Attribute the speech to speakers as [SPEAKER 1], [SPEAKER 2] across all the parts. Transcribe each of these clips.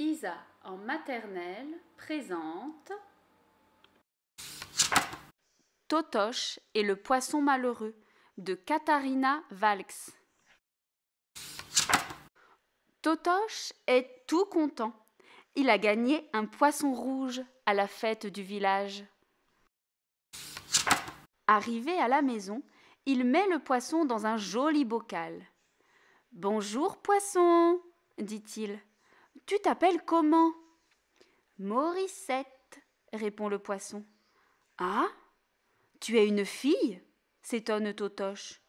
[SPEAKER 1] Isa en maternelle présente Totoche et le poisson malheureux de Katharina Valks. Totoche est tout content. Il a gagné un poisson rouge à la fête du village. Arrivé à la maison, il met le poisson dans un joli bocal. Bonjour poisson, dit-il. Tu t'appelles comment Morissette, répond le poisson. Ah Tu es une fille s'étonne Totoche.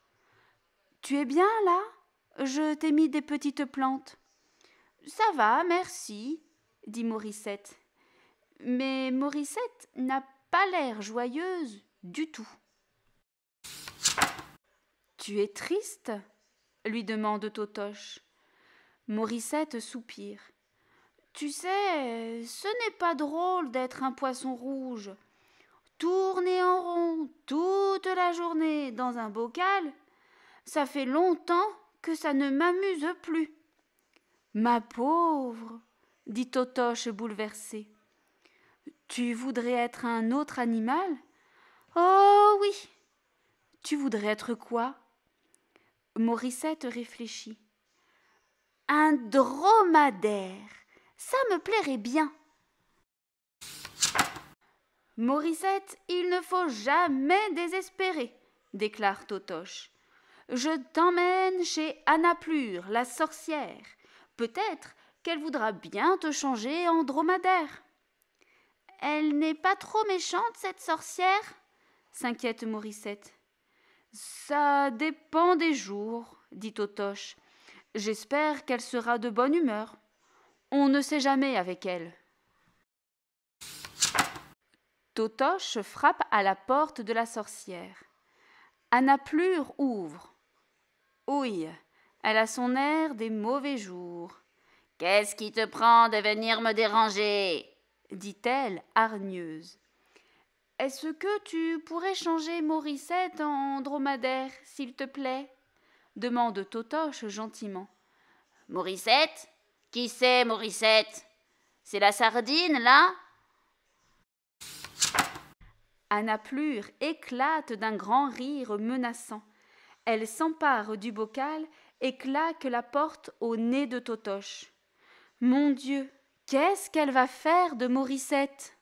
[SPEAKER 1] Tu es bien là Je t'ai mis des petites plantes. Ça va, merci, dit Morissette. Mais Morissette n'a pas l'air joyeuse du tout. Tu es triste lui demande Totoche. Morissette soupire. Tu sais, ce n'est pas drôle d'être un poisson rouge. Tourner en rond toute la journée dans un bocal, ça fait longtemps que ça ne m'amuse plus. Ma pauvre, dit Totoche bouleversée. Tu voudrais être un autre animal Oh oui Tu voudrais être quoi Morissette réfléchit. Un dromadaire ça me plairait bien. Morissette, il ne faut jamais désespérer, déclare Totoche. Je t'emmène chez Anna Plure, la sorcière. Peut-être qu'elle voudra bien te changer en dromadaire. Elle n'est pas trop méchante, cette sorcière s'inquiète Morissette. Ça dépend des jours, dit Totoche. J'espère qu'elle sera de bonne humeur. On ne sait jamais avec elle. Totoche frappe à la porte de la sorcière. Anna Plure ouvre. Ouille, elle a son air des mauvais jours. Qu'est-ce qui te prend de venir me déranger dit-elle, hargneuse. Est-ce que tu pourrais changer Morissette en dromadaire, s'il te plaît demande Totoche gentiment. Morissette qui c'est, Morissette C'est la sardine, là Anna Plure éclate d'un grand rire menaçant. Elle s'empare du bocal et claque la porte au nez de Totoche. Mon Dieu, qu'est-ce qu'elle va faire de Morissette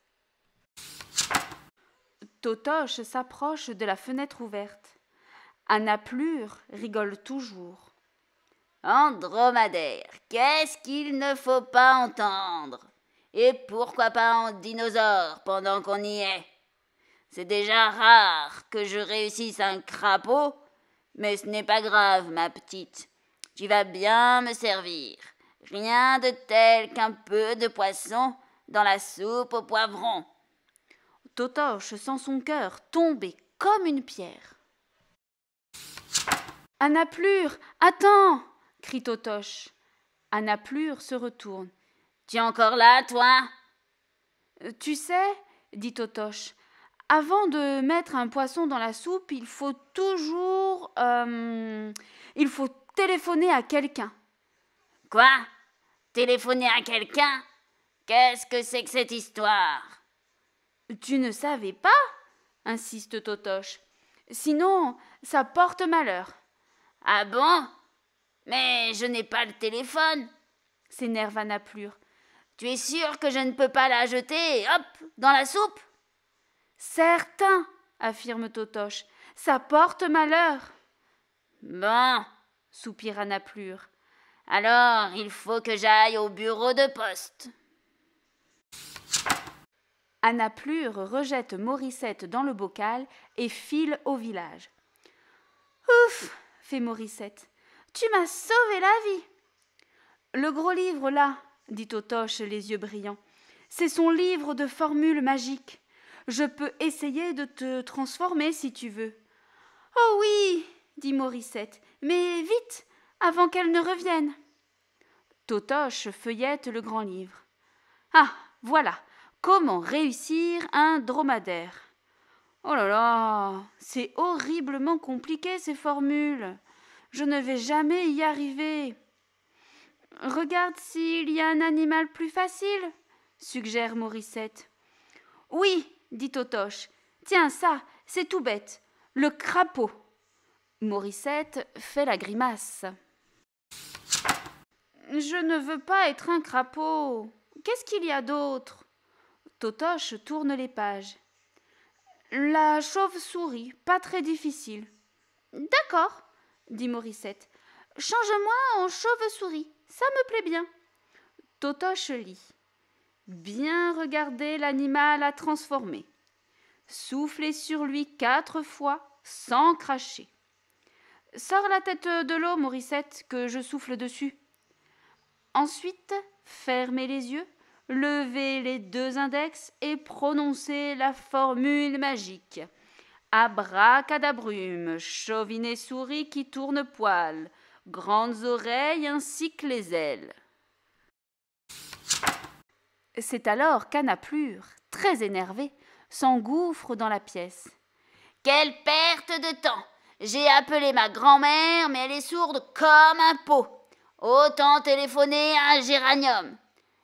[SPEAKER 1] Totoche s'approche de la fenêtre ouverte. Anna Plure rigole toujours. Andromadaire, qu'est-ce qu'il ne faut pas entendre Et pourquoi pas en dinosaure pendant qu'on y est C'est déjà rare que je réussisse un crapaud, mais ce n'est pas grave, ma petite. Tu vas bien me servir. Rien de tel qu'un peu de poisson dans la soupe au poivron. Totoche sent son cœur tomber comme une pierre. Anna Plure, attends crie Totoche. Anna Plure se retourne. Tu es encore là, toi euh, Tu sais, dit Totoche, avant de mettre un poisson dans la soupe, il faut toujours. Euh, il faut téléphoner à quelqu'un. Quoi Téléphoner à quelqu'un Qu'est-ce que c'est que cette histoire Tu ne savais pas insiste Totoche. Sinon, ça porte malheur. Ah bon mais je n'ai pas le téléphone, s'énerve Anna Tu es sûr que je ne peux pas la jeter, hop, dans la soupe Certain, affirme Totoche, ça porte malheur. Bon, soupire Naplure. Alors, il faut que j'aille au bureau de poste. Anna rejette Morissette dans le bocal et file au village. Ouf fait Morissette. Tu m'as sauvé la vie. Le gros livre là, dit Totoche, les yeux brillants, c'est son livre de formules magiques. Je peux essayer de te transformer si tu veux. Oh oui, dit Morissette, mais vite, avant qu'elle ne revienne. Totoche feuillette le grand livre. Ah, voilà, comment réussir un dromadaire. Oh là là, c'est horriblement compliqué ces formules. Je ne vais jamais y arriver. Regarde s'il y a un animal plus facile, suggère Morissette. Oui, dit Totoche. Tiens, ça, c'est tout bête. Le crapaud. Morissette fait la grimace. Je ne veux pas être un crapaud. Qu'est-ce qu'il y a d'autre Totoche tourne les pages. La chauve-souris, pas très difficile. D'accord, dit Morissette. Change-moi en chauve-souris, ça me plaît bien. Totoche lit. Bien regarder l'animal à transformer. Soufflez sur lui quatre fois sans cracher. Sors la tête de l'eau, Morissette, que je souffle dessus. Ensuite, fermez les yeux, levez les deux index et prononcez la formule magique. Abracadabrume, chauvinet souris qui tourne poil, grandes oreilles ainsi que les ailes. C'est alors qu'Anaplure, très énervé, s'engouffre dans la pièce. Quelle perte de temps J'ai appelé ma grand-mère, mais elle est sourde comme un pot. Autant téléphoner à un géranium.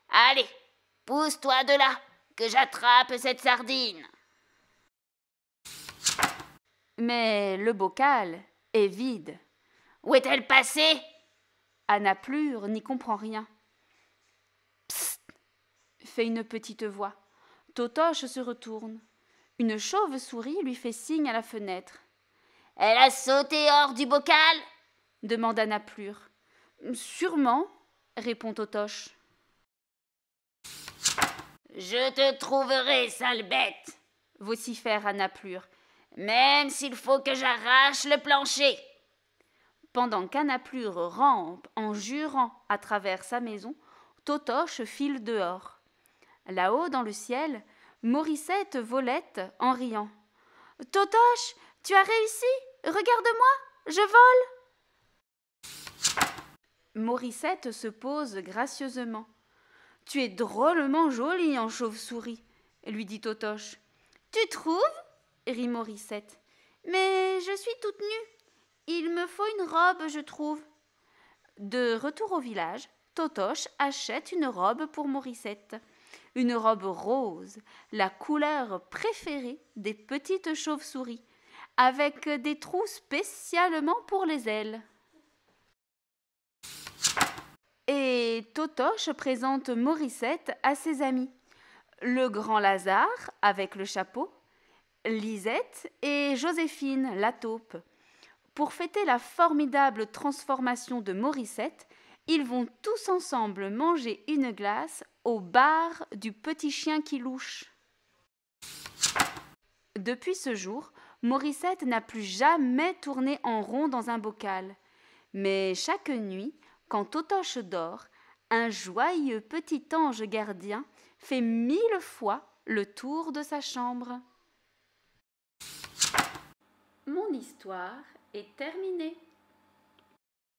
[SPEAKER 1] Allez, pousse-toi de là, que j'attrape cette sardine. Mais le bocal est vide. Où est-elle passée Anna n'y comprend rien. Psst fait une petite voix. Totoche se retourne. Une chauve-souris lui fait signe à la fenêtre. Elle a sauté hors du bocal demande Anna Sûrement, répond Totoche. Je te trouverai, sale bête vocifère Anna Plure. Même s'il faut que j'arrache le plancher. Pendant qu'Anaplure rampe en jurant à travers sa maison, Totoche file dehors. Là-haut, dans le ciel, Morissette volette en riant. Totoche, tu as réussi Regarde-moi, je vole Morissette se pose gracieusement. Tu es drôlement jolie en chauve-souris, lui dit Totoche. Tu trouves rit Morissette. Mais je suis toute nue. Il me faut une robe, je trouve. De retour au village, Totoche achète une robe pour Morissette. Une robe rose, la couleur préférée des petites chauves-souris, avec des trous spécialement pour les ailes. Et Totoche présente Morissette à ses amis. Le grand Lazare, avec le chapeau, Lisette et Joséphine, la taupe. Pour fêter la formidable transformation de Morissette, ils vont tous ensemble manger une glace au bar du petit chien qui louche. Depuis ce jour, Morissette n'a plus jamais tourné en rond dans un bocal. Mais chaque nuit, quand Totoche dort, un joyeux petit ange gardien fait mille fois le tour de sa chambre. Mon histoire est terminée.